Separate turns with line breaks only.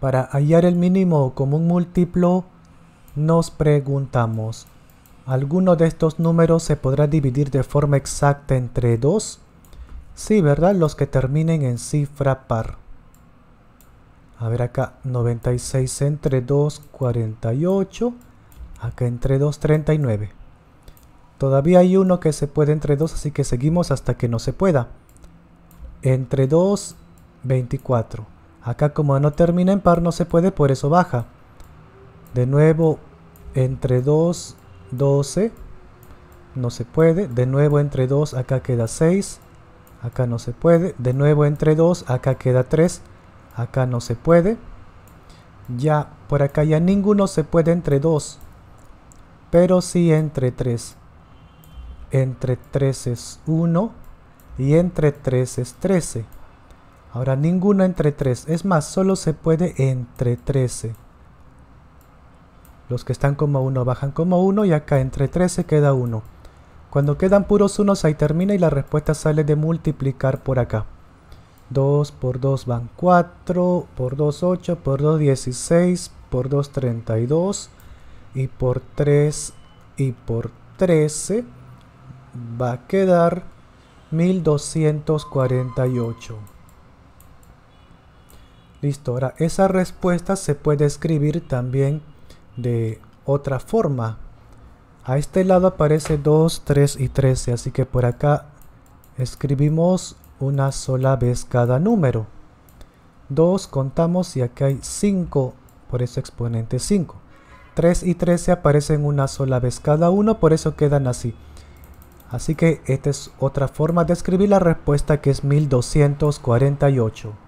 Para hallar el mínimo común múltiplo, nos preguntamos, ¿alguno de estos números se podrá dividir de forma exacta entre 2? Sí, ¿verdad? Los que terminen en cifra par. A ver acá, 96 entre 2, 48. Acá entre 2, 39. Todavía hay uno que se puede entre 2, así que seguimos hasta que no se pueda. Entre 2, 24. Acá como no termina en par no se puede, por eso baja. De nuevo entre 2, 12. No se puede. De nuevo entre 2, acá queda 6. Acá no se puede. De nuevo entre 2, acá queda 3. Acá no se puede. Ya, por acá ya ninguno se puede entre 2. Pero sí entre 3. Entre 3 es 1 y entre 3 es 13. Ahora ninguna entre 3. Es más, solo se puede entre 13. Los que están como 1 bajan como 1 y acá entre 13 queda 1. Cuando quedan puros unos ahí termina y la respuesta sale de multiplicar por acá. 2 por 2 van 4, por 2 8, por 2 16, por 2 32 y por 3 y por 13 va a quedar 1248. Listo, ahora esa respuesta se puede escribir también de otra forma. A este lado aparece 2, 3 y 13, así que por acá escribimos una sola vez cada número. 2 contamos y acá hay 5, por eso exponente 5. 3 y 13 aparecen una sola vez cada uno, por eso quedan así. Así que esta es otra forma de escribir la respuesta que es 1248.